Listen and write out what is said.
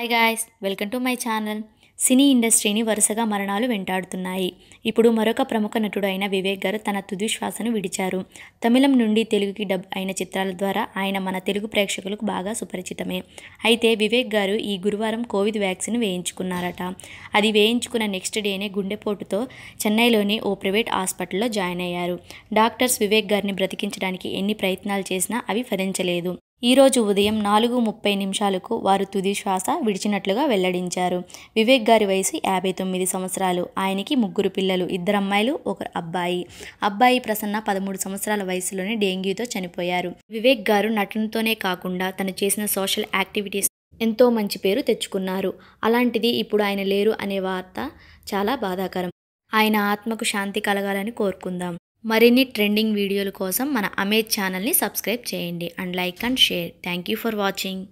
hi guys welcome to my channel cine ఇండస్ట్రీని వరుసగా మరణాలు వెంటాడుతున్నాయి ఇప్పుడు మరొక ప్రముఖ నటుడు అయిన వివేక్ గారు తన తుది శ్వాసను విడిచారు తమిళం నుండి తెలుగుకి డబ్ అయిన చిత్రాల ద్వారా ఆయన మన తెలుగు ప్రేక్షకులకు బాగా సుపరిచితమే అయితే వివేక్ గారు ఈ గురువారం కోవిడ్ వ్యాక్సిన్ వేయించుకున్నారట అది వేయించుకున్న నెక్స్ట్ డేనే గుండెపోటుతో చెన్నైలోని ఓ ప్రైవేట్ హాస్పిటల్లో జాయిన్ అయ్యారు డాక్టర్స్ వివేక్ గారిని బ్రతికించడానికి ఎన్ని ప్రయత్నాలు చేసినా అవి ఫలించలేదు ఈరోజు ఉదయం నాలుగు ముప్పై నిమిషాలకు వారు తుది శ్వాస విడిచినట్లుగా వెల్లడించారు వివేక్ గారి వయసు యాభై తొమ్మిది సంవత్సరాలు ఆయనకి ముగ్గురు పిల్లలు ఇద్దరు అమ్మాయిలు ఒక అబ్బాయి అబ్బాయి ప్రసన్న పదమూడు సంవత్సరాల వయసులోనే డెంగ్యూతో చనిపోయారు వివేక్ గారు నటనతోనే కాకుండా తను చేసిన సోషల్ యాక్టివిటీస్ ఎంతో మంచి పేరు తెచ్చుకున్నారు అలాంటిది ఇప్పుడు ఆయన లేరు అనే వార్త చాలా బాధాకరం ఆయన ఆత్మకు శాంతి కలగాలని కోరుకుందాం మరిన్ని ట్రెండింగ్ వీడియోల కోసం మన అమేజ్ ఛానల్ని సబ్స్క్రైబ్ చేయండి and like and share thank you for watching